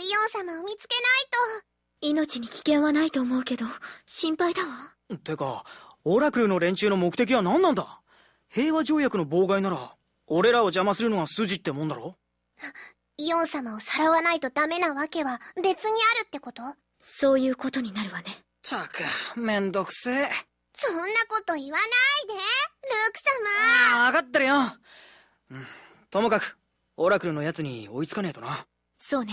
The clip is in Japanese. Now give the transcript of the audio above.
イオン様を見つけないと命に危険はないと思うけど心配だわてかオラクルの連中の目的は何なんだ平和条約の妨害なら俺らを邪魔するのが筋ってもんだろイオン様をさらわないとダメなわけは別にあるってことそういうことになるわねったくめんどくせえそんなこと言わないでルーク様分かってるよ、うん、ともかくオラクルのやつに追いつかねえとなそうね